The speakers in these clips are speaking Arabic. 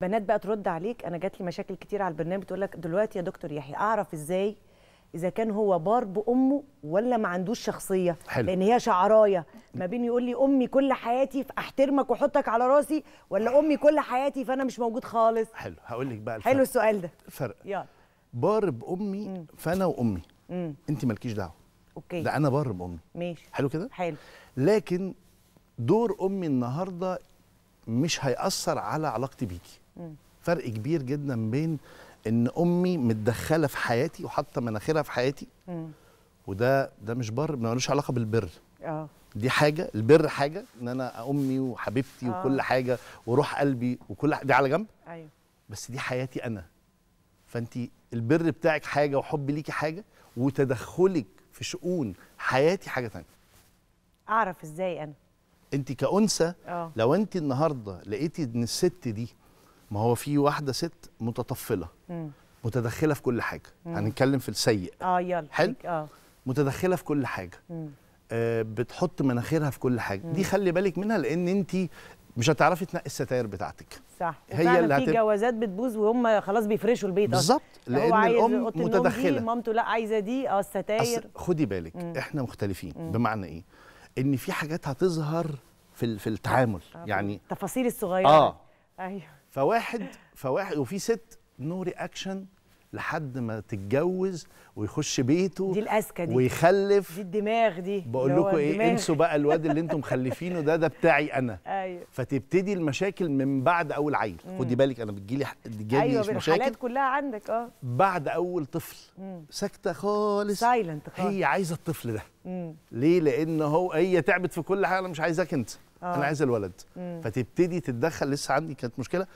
بنات بقى ترد عليك انا جات لي مشاكل كتير على البرنامج تقول لك دلوقتي يا دكتور يحيى اعرف ازاي اذا كان هو بار بامه ولا ما عندوش شخصيه حلو. لان هي شعرايه ما بين يقول لي امي كل حياتي فاحترمك واحطك على راسي ولا امي كل حياتي فانا مش موجود خالص حلو هقول لك بقى الفرق. حلو السؤال ده فرق يلا بار بامي مم. فانا وامي مم. انت مالكيش دعوه اوكي ده انا بار بامي ماشي حلو كده حلو لكن دور امي النهارده مش هيأثر على علاقتي بيكي فرق كبير جدا بين ان امي متدخله في حياتي وحاطه مناخيرها في حياتي م. وده ده مش بر ملوش علاقه بالبر اه دي حاجه البر حاجه ان انا امي وحبيبتي آه. وكل حاجه وروح قلبي وكل دي على جنب ايوه بس دي حياتي انا فانت البر بتاعك حاجه وحب ليكي حاجه وتدخلك في شؤون حياتي حاجه ثانيه اعرف ازاي انا انت كانثى آه. لو انت النهارده لقيتي ان الست دي ما هو في واحده ست متطفله مم. متدخله في كل حاجه مم. هنتكلم في السيء اه يلا حلو اه متدخله في كل حاجه آه بتحط مناخيرها في كل حاجه مم. دي خلي بالك منها لان انت مش هتعرفي تنقي الستاير بتاعتك صح هي اللي هتبقى في جوازات بتبوظ وهم خلاص بيفرشوا البيت بالظبط لان عايز الام متدخله مامته لا عايزه دي اه الستاير خدي بالك مم. احنا مختلفين مم. بمعنى ايه ان في حاجات هتظهر في في التعامل آه، يعني التفاصيل الصغيره اه ايوه فواحد فواحد وفي ست نو رياكشن لحد ما تتجوز ويخش بيته دي الاذكى دي ويخلف دي الدماغ دي بقول لكم ايه انسوا بقى الواد اللي انتم مخلفينه ده ده بتاعي انا أيوة. فتبتدي المشاكل من بعد اول عيل خدي بالك انا بتجيلي بتجيلي أيوة مشاكل كلها عندك اه بعد اول طفل ساكته خالص سايلنت خالص هي عايزه الطفل ده مم. ليه لان هو هي تعبت في كل حاجه انا مش عايزاك انت أوه. انا عايز الولد مم. فتبتدي تتدخل لسه عندي كانت مشكله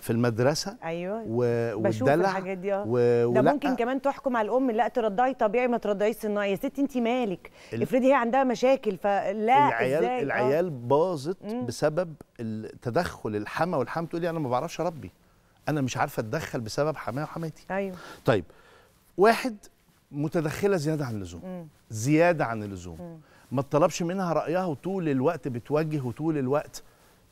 في المدرسه ايوه و... بشوف الحاجات دي آه. و... ده ممكن كمان تحكم على الام لا ترضعي طبيعي ما ترضعيش صناعي يا ستي انت مالك ال... افرضي هي عندها مشاكل فلا العيال ازاي آه. العيال باظت بسبب التدخل الحما والحما تقول لي انا ما بعرفش اربي انا مش عارفه اتدخل بسبب حماه وحماتي ايوه طيب واحد متدخله زياده عن اللزوم زياده عن اللزوم ما تطلبش منها رايها وطول الوقت بتوجه وطول الوقت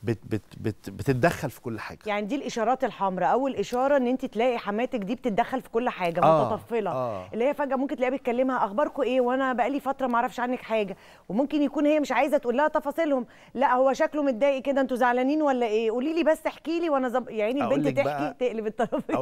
بت بت بت بتتدخل في كل حاجه يعني دي الاشارات الحمراء اول اشاره ان انت تلاقي حماتك دي بتتدخل في كل حاجه آه متطفله آه اللي هي فجاه ممكن تلاقيها بتكلمها اخباركم ايه وانا بقالي فتره ما اعرفش عنك حاجه وممكن يكون هي مش عايزه تقول لها تفاصيلهم لا هو شكله متضايق كده انتوا زعلانين ولا ايه قولي لي بس احكي لي وانا زب... يعني البنت تحكي تقلب الطرف